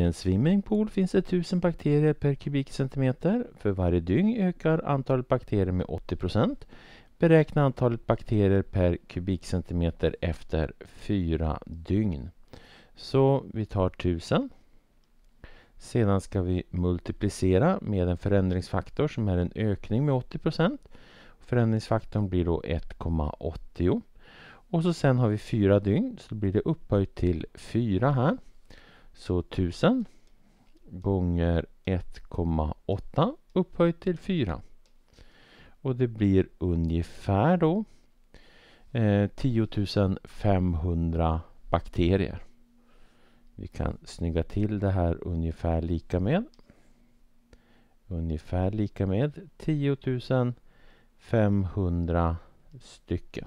I en swimmingpool finns det 1000 bakterier per kubikcentimeter. För varje dygn ökar antalet bakterier med 80 procent. Beräkna antalet bakterier per kubikcentimeter efter fyra dygn. Så vi tar 1000. Sedan ska vi multiplicera med en förändringsfaktor som är en ökning med 80 procent. Förändringsfaktorn blir då 1,80. Och så sen har vi fyra dygn, så då blir det upphöjt till 4 här. Så 1000 gånger 1,8 upphöjt till 4. Och det blir ungefär då eh, 10 500 bakterier. Vi kan snygga till det här ungefär lika med. Ungefär lika med 10 500 stycken.